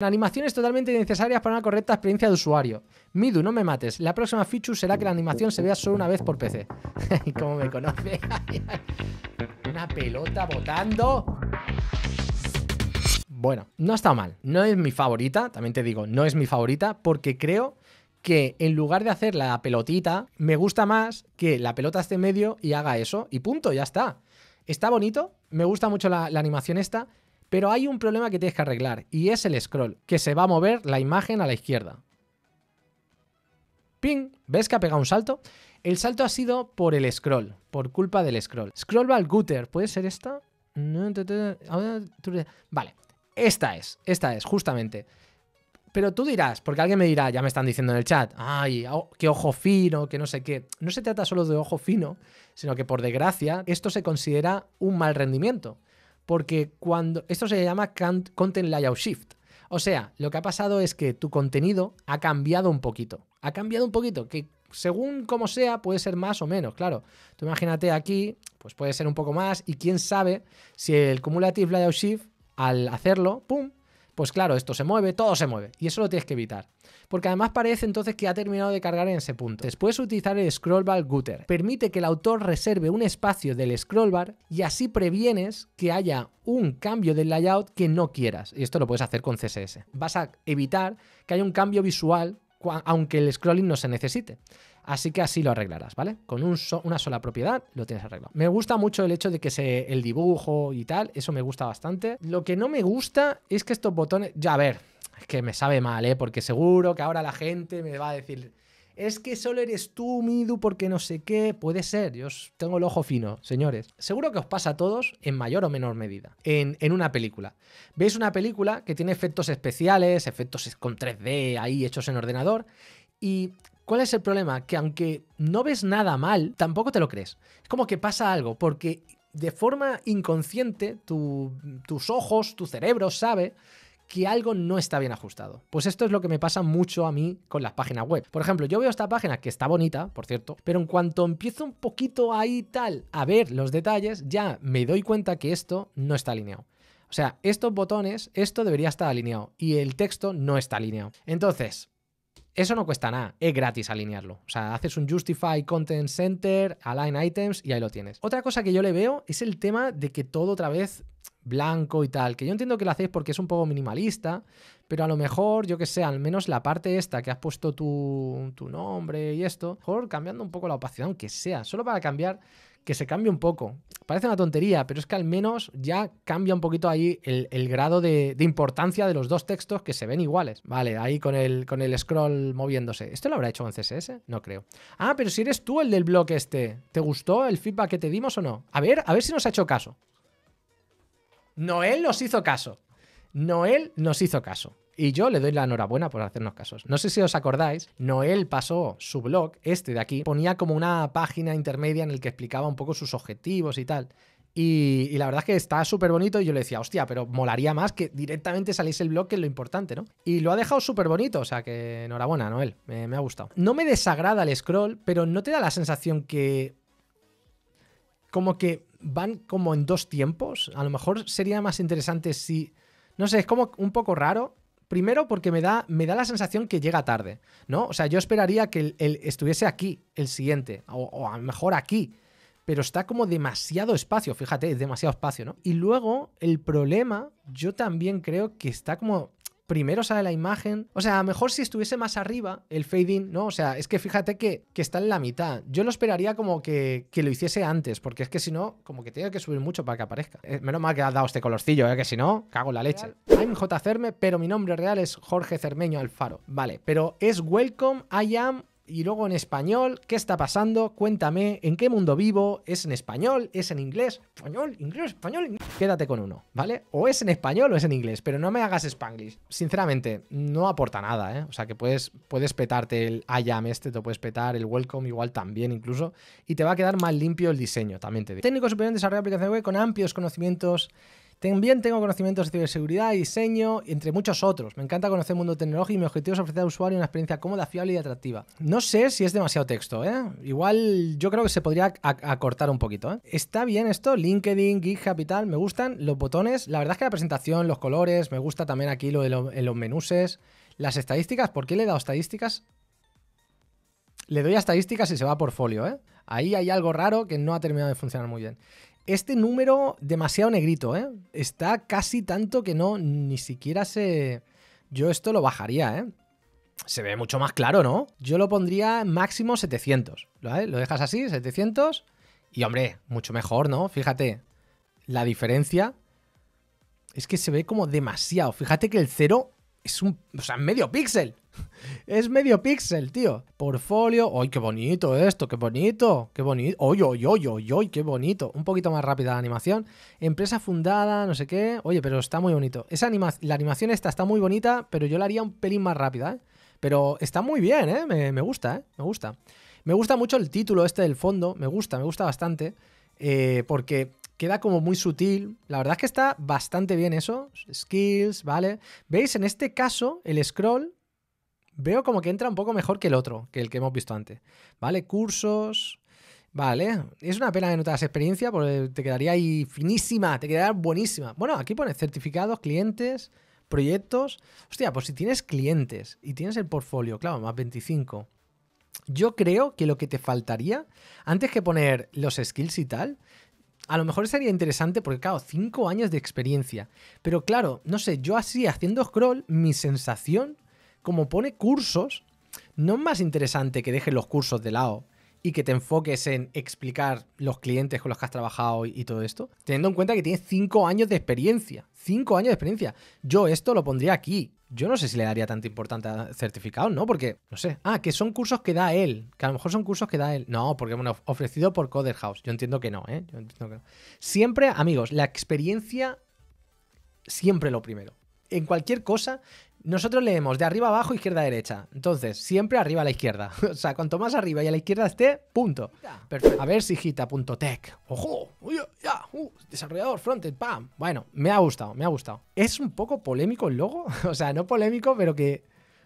Animaciones totalmente necesarias para una correcta experiencia de usuario. Midu, no me mates. La próxima feature será que la animación se vea solo una vez por PC. ¿Y cómo me conoce? una pelota botando. Bueno, no está mal. No es mi favorita, también te digo, no es mi favorita porque creo que en lugar de hacer la pelotita, me gusta más que la pelota esté en medio y haga eso y punto, ya está. Está bonito, me gusta mucho la, la animación esta, pero hay un problema que tienes que arreglar y es el scroll, que se va a mover la imagen a la izquierda. ¡Ping! ¿Ves que ha pegado un salto? El salto ha sido por el scroll, por culpa del scroll. Scroll al gutter, ¿puede ser esta? Vale, esta es, esta es, justamente. Pero tú dirás, porque alguien me dirá, ya me están diciendo en el chat, ay, qué ojo fino, que no sé qué. No se trata solo de ojo fino, sino que por desgracia esto se considera un mal rendimiento porque cuando esto se llama content layout shift. O sea, lo que ha pasado es que tu contenido ha cambiado un poquito. Ha cambiado un poquito, que según como sea puede ser más o menos, claro. Tú imagínate aquí, pues puede ser un poco más y quién sabe si el cumulative layout shift al hacerlo, pum, pues claro, esto se mueve, todo se mueve. Y eso lo tienes que evitar. Porque además parece entonces que ha terminado de cargar en ese punto. Después utilizar el scrollbar gutter. Permite que el autor reserve un espacio del scrollbar y así previenes que haya un cambio del layout que no quieras. Y esto lo puedes hacer con CSS. Vas a evitar que haya un cambio visual aunque el scrolling no se necesite. Así que así lo arreglarás, ¿vale? Con un una sola propiedad lo tienes arreglado. Me gusta mucho el hecho de que se el dibujo y tal, eso me gusta bastante. Lo que no me gusta es que estos botones... Ya, a ver, es que me sabe mal, ¿eh? Porque seguro que ahora la gente me va a decir... Es que solo eres tú, Midu, porque no sé qué. Puede ser, yo tengo el ojo fino, señores. Seguro que os pasa a todos en mayor o menor medida, en, en una película. Veis una película que tiene efectos especiales, efectos con 3D ahí hechos en ordenador, y ¿Cuál es el problema? Que aunque no ves nada mal, tampoco te lo crees. Es como que pasa algo, porque de forma inconsciente tus ojos, tu cerebro sabe que algo no está bien ajustado. Pues esto es lo que me pasa mucho a mí con las páginas web. Por ejemplo, yo veo esta página que está bonita, por cierto, pero en cuanto empiezo un poquito ahí tal a ver los detalles, ya me doy cuenta que esto no está alineado. O sea, estos botones, esto debería estar alineado y el texto no está alineado. Entonces, eso no cuesta nada, es gratis alinearlo. O sea, haces un Justify Content Center, Align Items y ahí lo tienes. Otra cosa que yo le veo es el tema de que todo otra vez blanco y tal, que yo entiendo que lo hacéis porque es un poco minimalista, pero a lo mejor, yo que sé, al menos la parte esta que has puesto tu, tu nombre y esto, mejor cambiando un poco la opacidad, aunque sea, solo para cambiar que se cambie un poco. Parece una tontería, pero es que al menos ya cambia un poquito ahí el, grado de, importancia de los dos textos que se ven iguales. Vale, ahí con el, con el scroll moviéndose. ¿Esto lo habrá hecho con CSS? No creo. Ah, pero si eres tú el del blog este. ¿Te gustó el feedback que te dimos o no? A ver, a ver si nos ha hecho caso. Noel nos hizo caso. Noel nos hizo caso. Y yo le doy la enhorabuena por hacernos casos. No sé si os acordáis, Noel pasó su blog, este de aquí, ponía como una página intermedia en el que explicaba un poco sus objetivos y tal. Y, la verdad es que está súper bonito. Y yo le decía, hostia, pero molaría más que directamente saliese el blog, que es lo importante, ¿no? Y lo ha dejado súper bonito. O sea que enhorabuena, Noel. me, ha gustado. No me desagrada el scroll, pero no te da la sensación que. Como que van como en dos tiempos. A lo mejor sería más interesante si. No sé, es como un poco raro. Primero porque me da, me da la sensación que llega tarde, ¿no? O sea, yo esperaría que estuviese aquí, el siguiente, o, o a lo mejor aquí, pero está como demasiado espacio, fíjate, es demasiado espacio, ¿no? Y luego el problema yo también creo que está como primero sale la imagen. O sea, a lo mejor si estuviese más arriba el fading, ¿no? O sea, es que fíjate que, que está en la mitad. Yo lo esperaría como que, que lo hiciese antes, porque es que si no, como que tiene que subir mucho para que aparezca. Eh, menos mal que ha dado este colorcillo, ¿eh? que si no, cago en la leche. I'm J. Cerme, pero mi nombre real es Jorge Cermeño Alfaro. Vale, pero es Welcome, I am y luego en español, ¿qué está pasando? Cuéntame, ¿en qué mundo vivo? ¿Es en español? ¿Es en inglés? Español, inglés, español. Quédate con uno, ¿vale? O es en español o es en inglés, pero no me hagas spanglish. Sinceramente, no aporta nada, ¿eh? O sea, que puedes, puedes petarte el I am este, te puedes petar el welcome igual también incluso, y te va a quedar más limpio el diseño, también te digo. Técnico superior en desarrollo de aplicación web con amplios conocimientos también tengo conocimientos de ciberseguridad, diseño, entre muchos otros. Me encanta conocer el mundo tecnológico y mi objetivo es ofrecer al usuario una experiencia cómoda, fiable y atractiva. No sé si es demasiado texto, ¿eh? Igual yo creo que se podría acortar un poquito, ¿eh? Está bien esto, LinkedIn, GitHub y tal, me gustan los botones. La verdad es que la presentación, los colores, me gusta también aquí lo de en los menuses. Las estadísticas, ¿por qué le he dado estadísticas? Le doy a estadísticas y se va a portfolio, ¿eh? Ahí hay algo raro que no ha terminado de funcionar muy bien. Este número demasiado negrito, ¿eh? Está casi tanto que no, ni siquiera se... Yo esto lo bajaría, ¿eh? Se ve mucho más claro, ¿no? Yo lo pondría máximo 700, Lo dejas así, 700, y hombre, mucho mejor, ¿no? Fíjate, la diferencia es que se ve como demasiado. Fíjate que el cero es un... O sea, medio píxel. es medio píxel, tío. Portfolio. ¡Ay, qué bonito esto! ¡Qué bonito! ¡Qué bonito! ¡Oy, oy, oy, oy, oy! qué bonito! Un poquito más rápida la animación. Empresa fundada, no sé qué. Oye, pero está muy bonito. Esa anima la animación esta está muy bonita, pero yo la haría un pelín más rápida, ¿eh? Pero está muy bien, ¿eh? Me, gusta, ¿eh? Me gusta. Me gusta mucho el título este del fondo. Me gusta, me gusta bastante. Eh, porque queda como muy sutil. La verdad es que está bastante bien eso. Skills, ¿vale? ¿Veis? En este caso, el scroll veo como que entra un poco mejor que el otro, que el que hemos visto antes. ¿Vale? Cursos. Vale, es una pena que no te das experiencia porque te quedaría ahí finísima, te quedaría buenísima. Bueno, aquí pones certificados, clientes, proyectos. Hostia, pues si tienes clientes y tienes el portfolio, claro, más 25. Yo creo que lo que te faltaría, antes que poner los skills y tal, a lo mejor sería interesante porque, claro, 5 años de experiencia. Pero claro, no sé, yo así haciendo scroll, mi sensación como pone cursos, ¿no es más interesante que dejes los cursos de lado y que te enfoques en explicar los clientes con los que has trabajado y, todo esto? Teniendo en cuenta que tienes 5 años de experiencia. 5 años de experiencia. Yo esto lo pondría aquí. Yo no sé si le daría tanta importancia a certificados, ¿no? Porque, no sé. Ah, que son cursos que da él. Que a lo mejor son cursos que da él. No, porque bueno, ofrecido por Coder House. Yo entiendo que no, ¿eh? Yo entiendo que no. Siempre, amigos, la experiencia siempre lo primero. En cualquier cosa, nosotros leemos de arriba abajo, izquierda derecha. Entonces, siempre arriba a la izquierda. O sea, cuanto más arriba y a la izquierda esté, punto. A ver si hijita.tech. ¡Ojo! ya, uh, desarrollador, frontend, pam. Bueno, me ha gustado, me ha gustado. Es un poco polémico el logo. O sea, no polémico, pero que.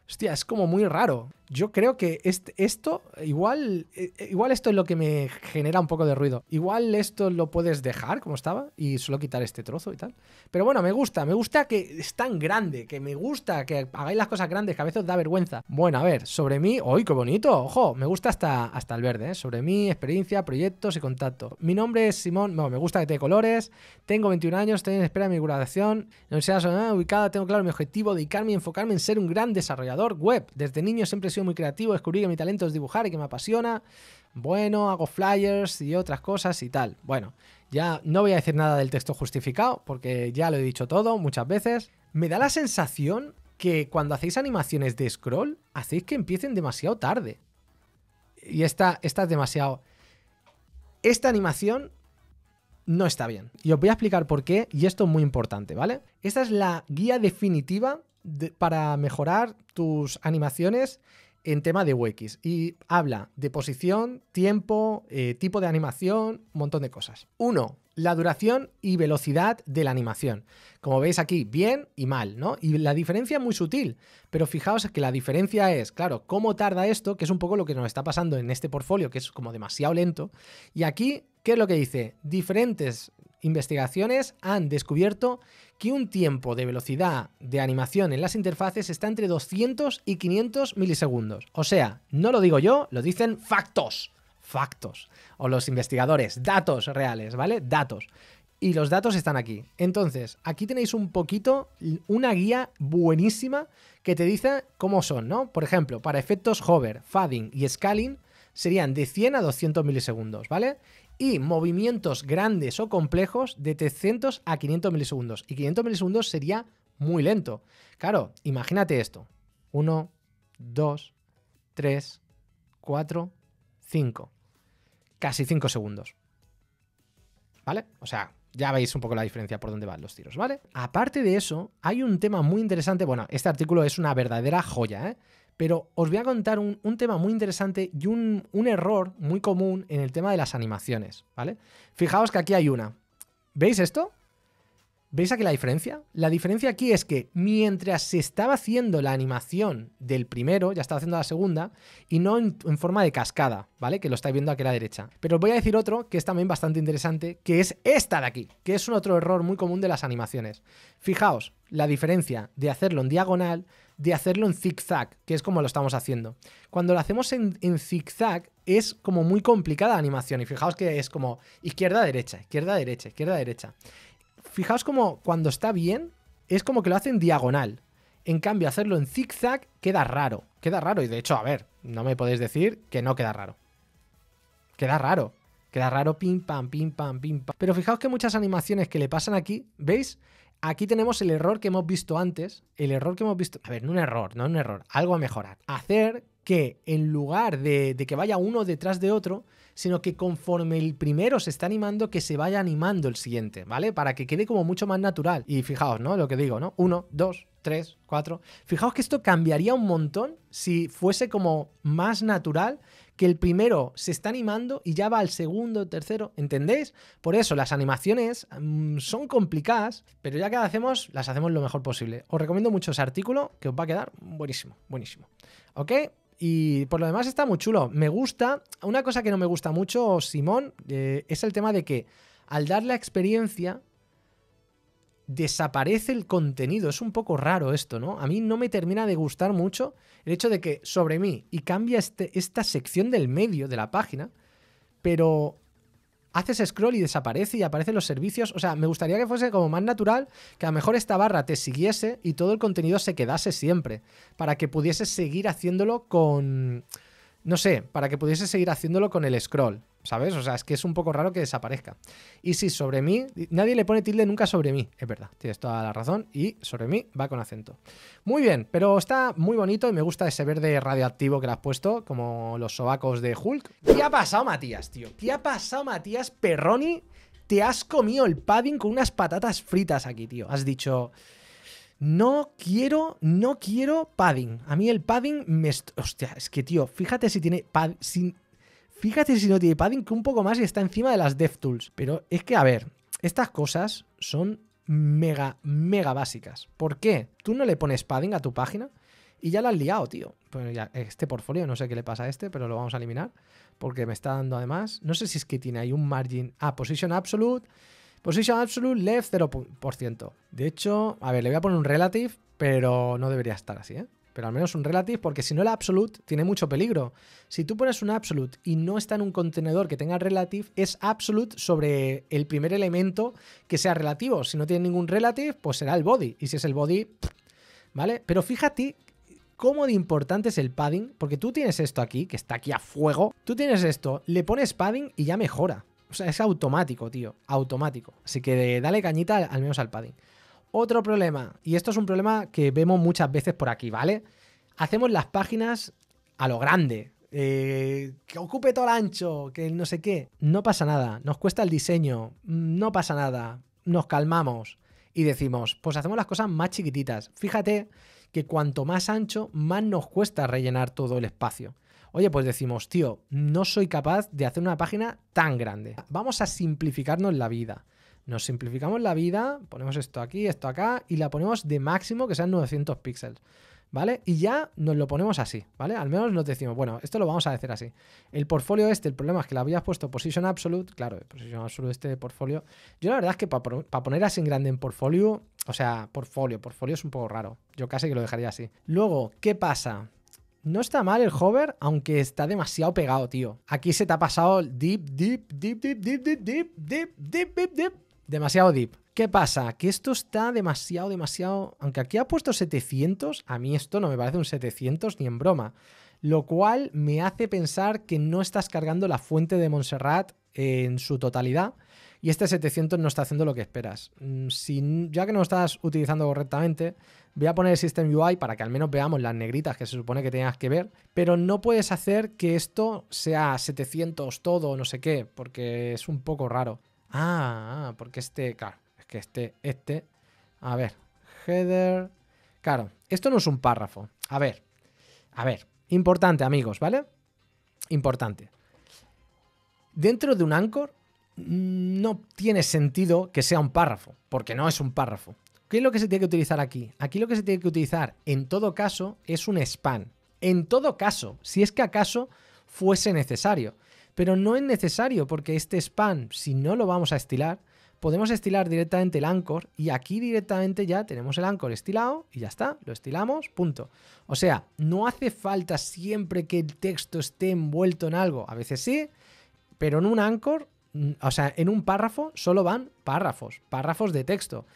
Hostia, es como muy raro yo creo que este, esto, igual, eh, eh, igual esto es lo que me genera un poco de ruido. Igual esto lo puedes dejar como estaba y solo quitar este trozo y tal. Pero bueno, me gusta, me gusta que es tan grande, que me gusta que hagáis las cosas grandes, que a veces os da vergüenza. Bueno, a ver, sobre mí, ¡hoy qué bonito! Ojo, me gusta hasta, hasta el verde, ¿eh? Sobre mí, experiencia, proyectos y contacto. Mi nombre es Simón, no, me gusta que te colores, tengo 21 años, estoy en espera de mi graduación, en la Universidad ubicada, tengo claro mi objetivo, dedicarme y enfocarme en ser un gran desarrollador web. Desde niño siempre he sido muy creativo, descubrí que mi talento es dibujar y que me apasiona. Bueno, hago flyers y otras cosas y tal. Bueno, ya no voy a decir nada del texto justificado porque ya lo he dicho todo muchas veces. Me da la sensación que cuando hacéis animaciones de scroll, hacéis que empiecen demasiado tarde. Y esta, es demasiado... Esta animación no está bien. Y os voy a explicar por qué, y esto es muy importante, ¿vale? Esta es la guía definitiva para mejorar tus animaciones en tema de UX y habla de posición, tiempo, eh, tipo de animación, un montón de cosas. Uno, la duración y velocidad de la animación. Como veis aquí, bien y mal, ¿no? Y la diferencia es muy sutil, pero fijaos que la diferencia es, claro, cómo tarda esto, que es un poco lo que nos está pasando en este portfolio, que es como demasiado lento. Y aquí, ¿qué es lo que dice? Diferentes investigaciones han descubierto que un tiempo de velocidad de animación en las interfaces está entre 200 y 500 milisegundos. O sea, no lo digo yo, lo dicen factos. Factos. O los investigadores, datos reales, ¿vale? Datos. Y los datos están aquí. Entonces, aquí tenéis un poquito, una guía buenísima que te dice cómo son, ¿no? Por ejemplo, para efectos hover, fading y scaling serían de 100 a 200 milisegundos, ¿vale? y movimientos grandes o complejos de 300 a 500 milisegundos. Y 500 milisegundos sería muy lento. Claro, imagínate esto. 1, 2, 3, 4, 5. Casi 5 segundos. ¿Vale? O sea, ya veis un poco la diferencia por dónde van los tiros, ¿vale? Aparte de eso, hay un tema muy interesante. Bueno, este artículo es una verdadera joya, ¿eh? Pero os voy a contar un, tema muy interesante y un, un, error muy común en el tema de las animaciones, ¿vale? Fijaos que aquí hay una. ¿Veis esto? ¿Veis aquí la diferencia? La diferencia aquí es que mientras se estaba haciendo la animación del primero, ya estaba haciendo la segunda, y no en, forma de cascada, ¿vale? Que lo estáis viendo aquí a la derecha. Pero os voy a decir otro que es también bastante interesante, que es esta de aquí, que es un otro error muy común de las animaciones. Fijaos la diferencia de hacerlo en diagonal, de hacerlo en zigzag, que es como lo estamos haciendo. Cuando lo hacemos en, zigzag, es como muy complicada la animación, y fijaos que es como izquierda-derecha, izquierda-derecha, izquierda-derecha. izquierda derecha izquierda derecha izquierda derecha izquierda derecha derecha fijaos como cuando está bien, es como que lo hace en diagonal. En cambio, hacerlo en zigzag queda raro. Queda raro. Y de hecho, a ver, no me podéis decir que no queda raro. Queda raro. Queda raro, pim, pam, pim, pam, pim, pam. Pero fijaos que muchas animaciones que le pasan aquí, ¿veis? Aquí tenemos el error que hemos visto antes. El error que hemos visto. A ver, no un error, no un error. Algo a mejorar. Hacer que en lugar de, que vaya uno detrás de otro, sino que conforme el primero se está animando, que se vaya animando el siguiente, ¿vale? Para que quede como mucho más natural. Y fijaos, ¿no? Lo que digo, ¿no? Uno, dos, tres, cuatro. Fijaos que esto cambiaría un montón si fuese como más natural que el primero se está animando y ya va al segundo, tercero, ¿entendéis? Por eso las animaciones mm, son complicadas, pero ya que las hacemos, las hacemos lo mejor posible. Os recomiendo mucho ese artículo que os va a quedar buenísimo, buenísimo. ¿Ok? Y por lo demás está muy chulo. Me gusta. Una cosa que no me gusta mucho, Simón, eh, es el tema de que al dar la experiencia desaparece el contenido. Es un poco raro esto, ¿no? A mí no me termina de gustar mucho el hecho de que sobre mí y cambia este, esta sección del medio de la página, pero haces scroll y desaparece y aparecen los servicios. O sea, me gustaría que fuese como más natural que a lo mejor esta barra te siguiese y todo el contenido se quedase siempre. Para que pudieses seguir haciéndolo con. No sé, para que pudieses seguir haciéndolo con el scroll. ¿sabes? O sea, es que es un poco raro que desaparezca. Y si sobre mí, nadie le pone tilde nunca sobre mí, es verdad, tienes toda la razón, y sobre mí va con acento. Muy bien, pero está muy bonito y me gusta ese verde radioactivo que le has puesto, como los sobacos de Hulk. ¿Qué ha pasado, Matías, tío? ¿Qué ha pasado, Matías Perroni? Te has comido el padding con unas patatas fritas aquí, tío. Has dicho... No quiero, no quiero padding. A mí el padding me... Hostia, es que, tío, fíjate si tiene... Fíjate si no tiene padding, que un poco más y está encima de las tools. Pero es que, a ver, estas cosas son mega, mega básicas. ¿Por qué? Tú no le pones padding a tu página y ya la has liado, tío. Bueno, ya, este portfolio, no sé qué le pasa a este, pero lo vamos a eliminar porque me está dando además. No sé si es que tiene ahí un margin. Ah, position absolute. Position absolute left 0%. De hecho, a ver, le voy a poner un relative, pero no debería estar así, ¿eh? pero al menos un relative, porque si no el absolute tiene mucho peligro. Si tú pones un absolute y no está en un contenedor que tenga relative, es absolute sobre el primer elemento que sea relativo. Si no tiene ningún relative, pues será el body. Y si es el body, ¿vale? Pero fíjate cómo de importante es el padding, porque tú tienes esto aquí, que está aquí a fuego. Tú tienes esto, le pones padding y ya mejora. O sea, es automático, tío, automático. Así que dale cañita al menos al padding. Otro problema, y esto es un problema que vemos muchas veces por aquí, ¿vale? Hacemos las páginas a lo grande. Eh, que ocupe todo el ancho, que no sé qué. No pasa nada, nos cuesta el diseño, mm, no pasa nada, nos calmamos y decimos, pues hacemos las cosas más chiquititas. Fíjate que cuanto más ancho, más nos cuesta rellenar todo el espacio. Oye, pues decimos, tío, no soy capaz de hacer una página tan grande. Vamos a simplificarnos la vida. Nos simplificamos la vida, ponemos esto aquí, esto acá y la ponemos de máximo que sean 900 píxeles. ¿Vale? Y ya nos lo ponemos así, ¿vale? Al menos nos decimos, bueno, esto lo vamos a hacer así. El portfolio este, el problema es que le habías puesto Position Absolute, claro, Position Absolute este portfolio. Yo la verdad es que para poner así en grande en portfolio, o sea, portfolio, portfolio es un poco raro. Yo casi que lo dejaría así. Luego, ¿qué pasa? No está mal el hover, aunque está demasiado pegado, tío. Aquí se te ha pasado el deep, deep, deep, deep, deep, deep, deep, deep, deep, deep, deep, deep demasiado deep. ¿Qué pasa? Que esto está demasiado, demasiado... Aunque aquí ha puesto 700, a mí esto no me parece un 700 ni en broma. Lo cual me hace pensar que no estás cargando la fuente de Montserrat en su totalidad y este 700 no está haciendo lo que esperas. Mm, ya que no lo estás utilizando correctamente, voy a poner el System UI para que al menos veamos las negritas que se supone que tengas que ver, pero no puedes hacer que esto sea 700 todo o no sé qué, porque es un poco raro. Ah, ah, porque este, claro, es que este, este, a ver, header, claro, esto no es un párrafo. A ver, a ver, importante amigos, ¿vale? Importante. Dentro de un anchor no tiene sentido que sea un párrafo, porque no es un párrafo. ¿Qué es lo que se tiene que utilizar aquí? Aquí lo que se tiene que utilizar en todo caso es un span. En todo caso, si es que acaso fuese necesario. Pero no es necesario porque este span, si no lo vamos a estilar, podemos estilar directamente el anchor y aquí directamente ya tenemos el anchor estilado y ya está, lo estilamos, punto. O sea, no hace falta siempre que el texto esté envuelto en algo, a veces sí, pero en un anchor, mm, o sea, en un párrafo solo van párrafos, párrafos de texto.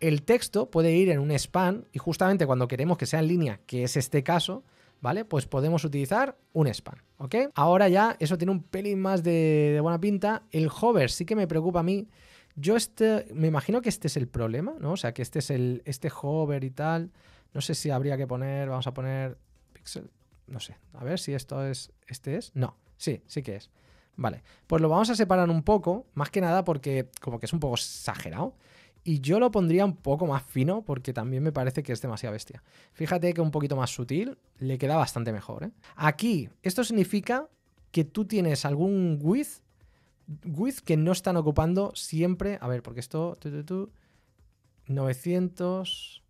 El texto puede ir en un span y justamente cuando queremos que sea en línea, que es este caso, ¿vale? Pues podemos utilizar un span, ¿ok? Ahora ya eso tiene un pelín más de, buena pinta. El hover sí que me preocupa a mí. Yo este, me imagino que este es el problema, ¿no? O sea, que este es el, este hover y tal. No sé si habría que poner, vamos a poner pixel, no sé. A ver si esto es, este es. No, sí, sí que es. Vale, pues lo vamos a separar un poco, más que nada porque como que es un poco exagerado. Y yo lo pondría un poco más fino porque también me parece que es demasiada bestia. Fíjate que un poquito más sutil le queda bastante mejor. ¿eh? Aquí, esto significa que tú tienes algún width, width que no están ocupando siempre. A ver, porque esto... 900...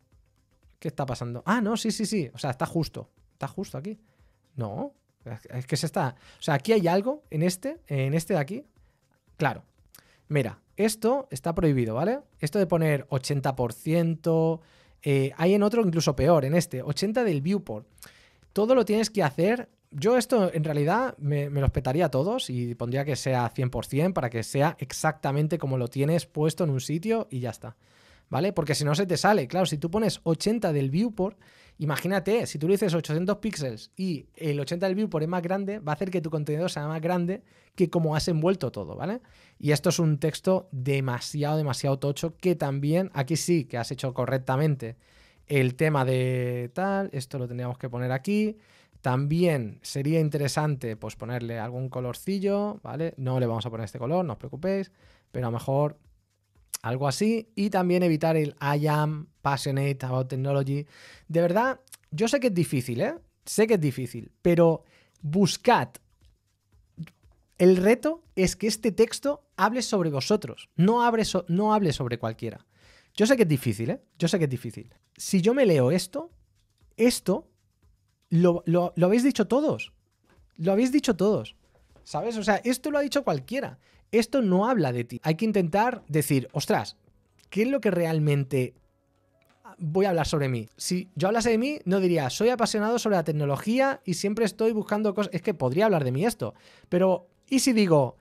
¿Qué está pasando? Ah, no, sí, sí, sí. O sea, está justo. Está justo aquí. No. Es que se está... O sea, aquí hay algo en este, en este de aquí. Claro. Mira, esto está prohibido, ¿vale? Esto de poner 80%, eh, hay en otro incluso peor, en este, 80 del viewport. Todo lo tienes que hacer. Yo esto en realidad me, me los petaría a todos y pondría que sea 100% para que sea exactamente como lo tienes puesto en un sitio y ya está. ¿Vale? Porque si no se te sale, claro, si tú pones 80 del viewport Imagínate, si tú le dices 800 píxeles y el 80 del por es más grande, va a hacer que tu contenido sea más grande que como has envuelto todo, ¿vale? Y esto es un texto demasiado, demasiado tocho que también, aquí sí que has hecho correctamente el tema de tal, esto lo tendríamos que poner aquí. También sería interesante pues ponerle algún colorcillo, ¿vale? No le vamos a poner este color, no os preocupéis, pero a lo mejor algo así. Y también evitar el I am passionate about technology. De verdad, yo sé que es difícil, ¿eh? Sé que es difícil, pero buscad. El reto es que este texto hable sobre vosotros, no, hable no hable sobre cualquiera. Yo sé que es difícil, ¿eh? Yo sé que es difícil. Si yo me leo esto, esto lo, lo habéis dicho todos. Lo habéis dicho todos. ¿Sabes? O sea, esto lo ha dicho cualquiera. Esto no habla de ti. Hay que intentar decir, ostras, ¿qué es lo que realmente voy a hablar sobre mí. Si yo hablase de mí, no diría, soy apasionado sobre la tecnología y siempre estoy buscando cosas. Es que podría hablar de mí esto. Pero, ¿y si digo,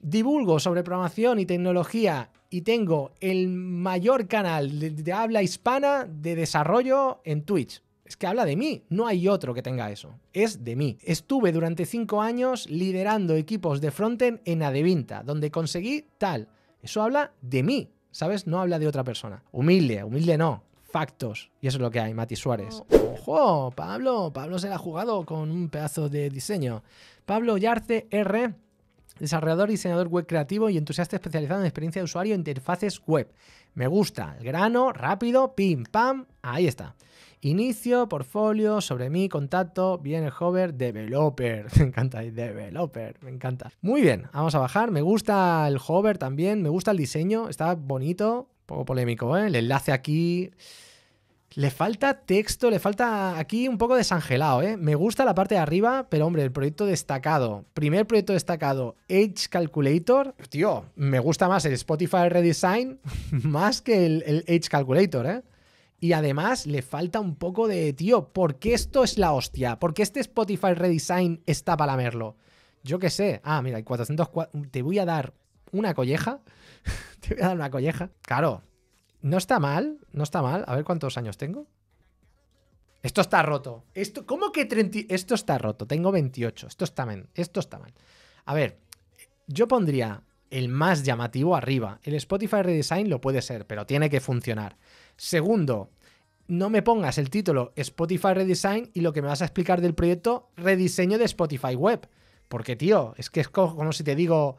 divulgo sobre programación y tecnología y tengo el mayor canal de, habla hispana de desarrollo en Twitch. Es que habla de mí, no hay otro que tenga eso. Es de mí. Estuve durante cinco años liderando equipos de frontend en Adevinta, donde conseguí tal. Eso habla de mí. ¿Sabes? No habla de otra persona. Humilde, humilde no. Factos. Y eso es lo que hay, Mati Suárez. ¡Ojo! Pablo, Pablo se la ha jugado con un pedazo de diseño. Pablo Yarce R desarrollador, diseñador web creativo y entusiasta especializado en experiencia de usuario e interfaces web. Me gusta, el grano, rápido, pim, pam, ahí está. Inicio, portfolio, sobre mí, contacto, viene el hover, developer. Me encanta, developer, me encanta. Muy bien, vamos a bajar. Me gusta el hover también, me gusta el diseño, está bonito, poco polémico, ¿eh? El enlace aquí. Le falta texto, le falta aquí un poco desangelado, ¿eh? Me gusta la parte de arriba, pero hombre, el proyecto destacado. Primer proyecto destacado, Edge Calculator. Tío, me gusta más el Spotify Redesign más que el, el Edge Calculator, ¿eh? Y además le falta un poco de, tío, ¿por qué esto es la hostia? ¿Por qué este Spotify Redesign está para lamerlo? Yo qué sé. Ah, mira, el 404... Te voy a dar una colleja. te voy a dar una colleja. Claro, no está mal, no está mal. A ver cuántos años tengo. Esto está roto. Esto, ¿Cómo que 30? Esto está roto. Tengo 28. Esto está, mal. Esto está mal. A ver, yo pondría el más llamativo arriba. El Spotify Redesign lo puede ser, pero tiene que funcionar. Segundo, no me pongas el título Spotify Redesign y lo que me vas a explicar del proyecto rediseño de Spotify Web. Porque, tío, es que es como si te digo,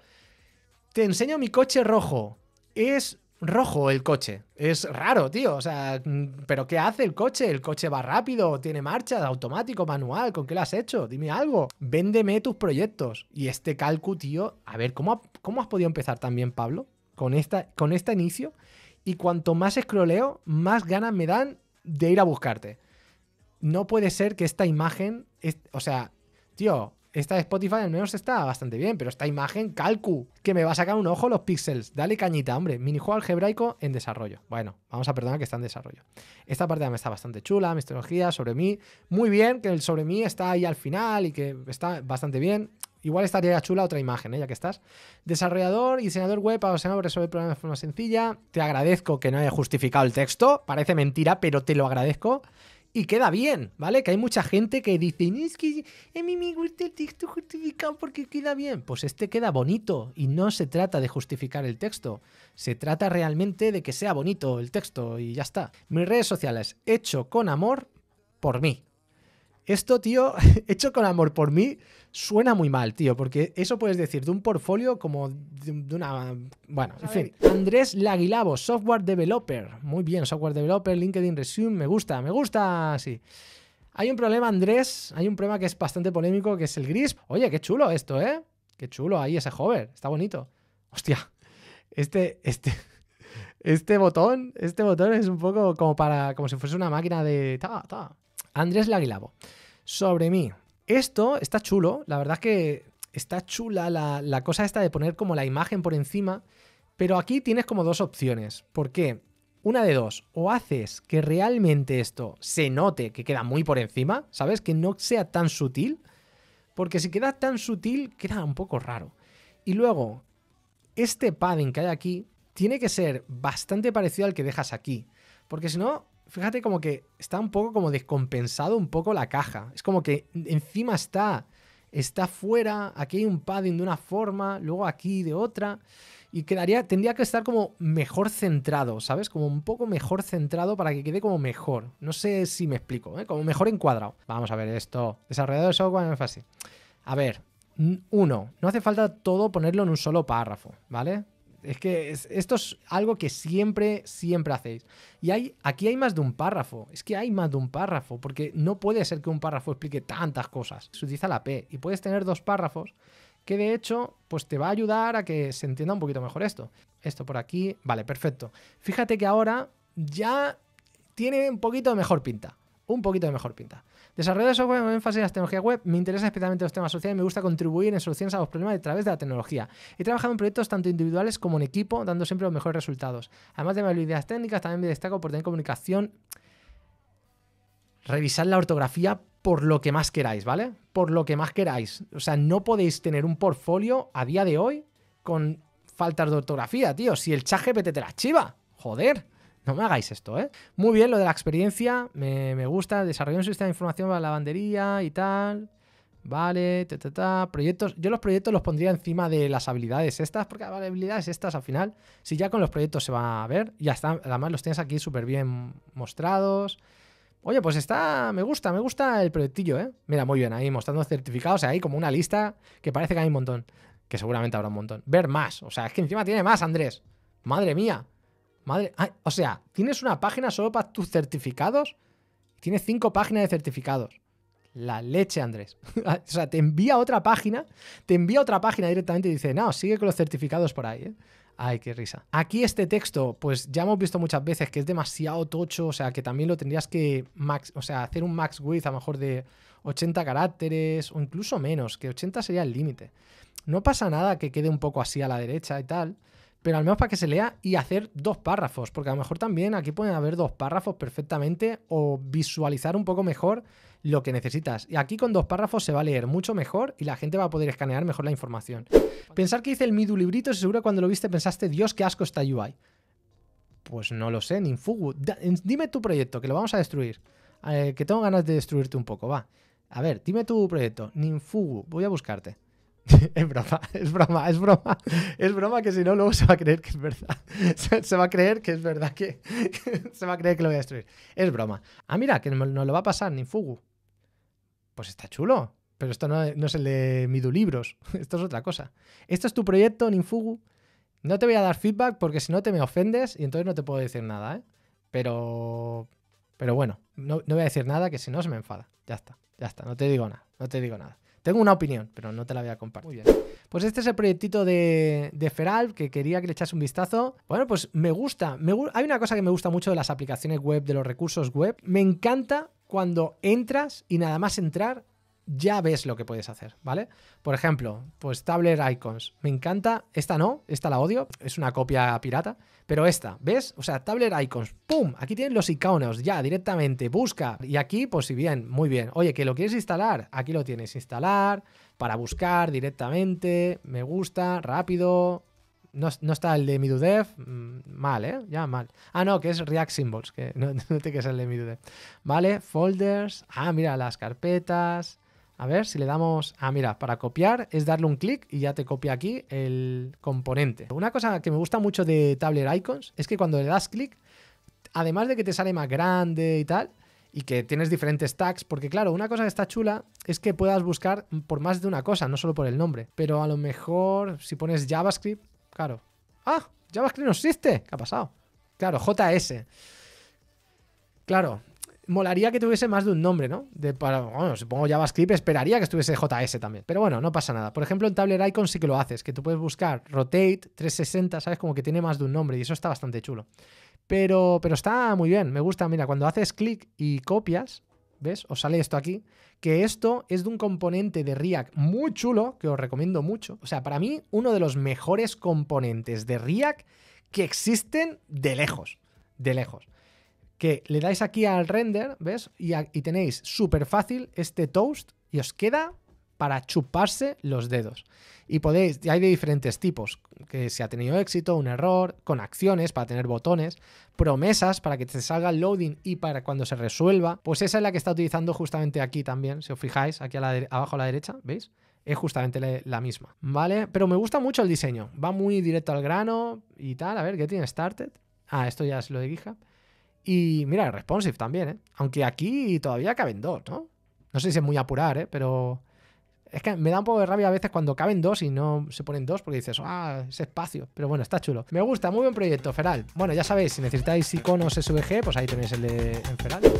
te enseño mi coche rojo. Es rojo el coche. Es raro, tío. O sea, ¿pero qué hace el coche? ¿El coche va rápido? ¿Tiene marcha? ¿Automático? ¿Manual? ¿Con qué lo has hecho? Dime algo. Véndeme tus proyectos. Y este Calcu, tío. A ver, ¿cómo, cómo has podido empezar también, Pablo? Con, esta, con este inicio. Y cuanto más escroleo, más ganas me dan de ir a buscarte. No puede ser que esta imagen. Es, o sea, tío, esta de Spotify al menos está bastante bien, pero esta imagen, calcu, que me va a sacar un ojo los píxeles. Dale cañita, hombre. Minijuego algebraico en desarrollo. Bueno, vamos a perdonar que está en desarrollo. Esta parte también está bastante chula, mistología, sobre mí. Muy bien, que el sobre mí está ahí al final y que está bastante bien. Igual estaría chula otra imagen, ¿eh? ya que estás. Desarrollador y diseñador web apasionado por resolver problemas de forma sencilla. Te agradezco que no haya justificado el texto. Parece mentira, pero te lo agradezco y queda bien, ¿vale? Que hay mucha gente que dice, es que a mí el texto justificado porque queda bien. Pues este queda bonito y no se trata de justificar el texto, se trata realmente de que sea bonito el texto y ya está. Mis redes sociales, hecho con amor por mí. Esto, tío, hecho con amor por mí, suena muy mal, tío, porque eso puedes decir de un portfolio como de, una... Bueno, en fin. Andrés Laguilabo, software developer. Muy bien, software developer, LinkedIn Resume, me gusta, me gusta, sí. Hay un problema, Andrés, hay un problema que es bastante polémico, que es el gris. Oye, qué chulo esto, ¿eh? Qué chulo ahí ese hover, está bonito. Hostia, este, este, este botón, este botón es un poco como para, como si fuese una máquina de... Ta, ta. Andrés Laguilabo. Sobre mí. Esto está chulo, la verdad es que está chula la, cosa esta de poner como la imagen por encima, pero aquí tienes como dos opciones. ¿Por qué? Una de dos, o haces que realmente esto se note que queda muy por encima, ¿sabes? Que no sea tan sutil, porque si queda tan sutil queda un poco raro. Y luego, este padding que hay aquí tiene que ser bastante parecido al que dejas aquí, porque si no, fíjate como que está un poco como descompensado un poco la caja. Es como que encima está, está fuera, aquí hay un padding de una forma, luego aquí de otra. Y quedaría, tendría que estar como mejor centrado, ¿sabes? Como un poco mejor centrado para que quede como mejor. No sé si me explico, ¿eh? Como mejor encuadrado. Vamos a ver esto. Desarrollado de software en fácil. A ver, uno, no hace falta todo ponerlo en un solo párrafo, ¿vale? es que esto es algo que siempre, siempre hacéis. Y hay, aquí hay más de un párrafo, es que hay más de un párrafo, porque no puede ser que un párrafo explique tantas cosas. Se utiliza la P y puedes tener dos párrafos que de hecho pues te va a ayudar a que se entienda un poquito mejor esto. Esto por aquí, vale, perfecto. Fíjate que ahora ya tiene un poquito de mejor pinta, un poquito de mejor pinta. Desarrollo de software con énfasis en las tecnologías web. Me interesa especialmente los temas sociales y me gusta contribuir en soluciones a los problemas a través de la tecnología. He trabajado en proyectos tanto individuales como en equipo, dando siempre los mejores resultados. Además de mis habilidades técnicas, también me destaco por tener comunicación. Revisar la ortografía por lo que más queráis, ¿vale? Por lo que más queráis. O sea, no podéis tener un portfolio a día de hoy con faltas de ortografía, tío. Si el chat GPT te la chiva, joder. No me hagáis esto, ¿eh? Muy bien, lo de la experiencia, me, gusta. Desarrollar un sistema de información para la lavandería y tal. Vale, ta, ta, ta, proyectos. Yo los proyectos los pondría encima de las habilidades estas, porque las habilidades estas al final, si ya con los proyectos se va a ver, ya están, Además, los tienes aquí súper bien mostrados. Oye, pues está, me gusta, me gusta el proyectillo, ¿eh? Mira, muy bien, ahí mostrando certificados, hay como una lista que parece que hay un montón, que seguramente habrá un montón. Ver más, o sea, es que encima tiene más, Andrés. Madre mía, Madre, o sea, tienes una página solo para tus certificados. Tienes cinco páginas de certificados. La leche, Andrés. o sea, te envía otra página, te envía otra página directamente y dice, no, sigue con los certificados por ahí. ¿eh? Ay, qué risa. Aquí este texto, pues ya hemos visto muchas veces que es demasiado tocho, o sea, que también lo tendrías que max, o sea, hacer un max width a lo mejor de 80 caracteres o incluso menos, que 80 sería el límite. No pasa nada que quede un poco así a la derecha y tal, pero al menos para que se lea y hacer dos párrafos, porque a lo mejor también aquí pueden haber dos párrafos perfectamente o visualizar un poco mejor lo que necesitas. Y aquí con dos párrafos se va a leer mucho mejor y la gente va a poder escanear mejor la información. Pensar que hice el Midu librito, seguro cuando lo viste pensaste, Dios, qué asco esta UI. Pues no lo sé, Ninfugu. Dime tu proyecto, que lo vamos a destruir. Eh, que tengo ganas de destruirte un poco, va. A ver, dime tu proyecto, Ninfugu, voy a buscarte. es broma, es broma, es broma. Es broma que si no, luego se va a creer que es verdad. Se, va a creer que es verdad que, Se va a creer que lo voy a destruir. Es broma. Ah, mira, que no lo va a pasar Ninfugu. Pues está chulo. Pero esto no, es el de Midu Libros. Esto es otra cosa. Esto es tu proyecto, Ninfugu. No te voy a dar feedback porque si no te me ofendes y entonces no te puedo decir nada, ¿eh? Pero. Pero bueno, no voy a decir nada que si no se me enfada. Ya está, ya está. No te digo nada. No te digo nada. Tengo una opinión, pero no te la voy a compartir. Pues este es el proyectito de, de Feral, que quería que le echas un vistazo. Bueno, pues me gusta. Me, hay una cosa que me gusta mucho de las aplicaciones web, de los recursos web. Me encanta cuando entras y nada más entrar ya ves lo que puedes hacer, ¿vale? Por ejemplo, pues Tabler Icons. Me encanta, esta no, esta la odio, es una copia pirata, pero esta, ¿ves? O sea, Tablet Icons, ¡pum! Aquí tienen los iconos, ya, directamente, busca. Y aquí, pues si bien, muy bien. Oye, que lo quieres instalar, aquí lo tienes, instalar, para buscar directamente, me gusta, rápido, no, está el de Midudev, mm, mal, ¿eh? Ya mal. Ah, no, que es React Symbols, que no, te tiene el de Midudev. Vale, folders. Ah, mira, las carpetas. A ver si le damos... Ah, mira, para copiar es darle un clic y ya te copia aquí el componente. Una cosa que me gusta mucho de Tabler Icons es que cuando le das clic, además de que te sale más grande y tal, y que tienes diferentes tags, porque claro, una cosa que está chula es que puedas buscar por más de una cosa, no solo por el nombre. Pero a lo mejor si pones JavaScript, claro. ¡Ah! JavaScript no existe. ¿Qué ha pasado? Claro, JS. Claro, molaría que tuviese más de un nombre, ¿no? De, para, bueno, supongo JavaScript, esperaría que estuviese JS también. Pero bueno, no pasa nada. Por ejemplo, en Tabler Icon sí que lo haces, que tú puedes buscar Rotate 360, ¿sabes? Como que tiene más de un nombre y eso está bastante chulo. Pero, pero está muy bien, me gusta. Mira, cuando haces clic y copias, ¿ves? Os sale esto aquí, que esto es de un componente de React muy chulo, que os recomiendo mucho. O sea, para mí, uno de los mejores componentes de React que existen de lejos, de lejos que le dais aquí al render, ¿ves? Y, tenéis súper fácil este toast y os queda para chuparse los dedos. Y podéis, hay de diferentes tipos, que si ha tenido éxito, un error, con acciones para tener botones, promesas para que te salga el loading y para cuando se resuelva. Pues esa es la que está utilizando justamente aquí también, si os fijáis, aquí abajo a la derecha, ¿veis? es justamente la misma, ¿vale? Pero me gusta mucho el diseño, va muy directo al grano y tal. A ver, ¿qué tiene Started? Ah, esto ya es lo de GitHub. Y mira, responsive también, ¿eh? Aunque aquí todavía caben dos, ¿no? No sé si es muy apurar, ¿eh? Pero es que me da un poco de rabia a veces cuando caben dos y no se ponen dos porque dices, ah, es espacio. Pero bueno, está chulo. Me gusta, muy buen proyecto, Feral. Bueno, ya sabéis, si necesitáis iconos SVG, pues ahí tenéis el de Feral.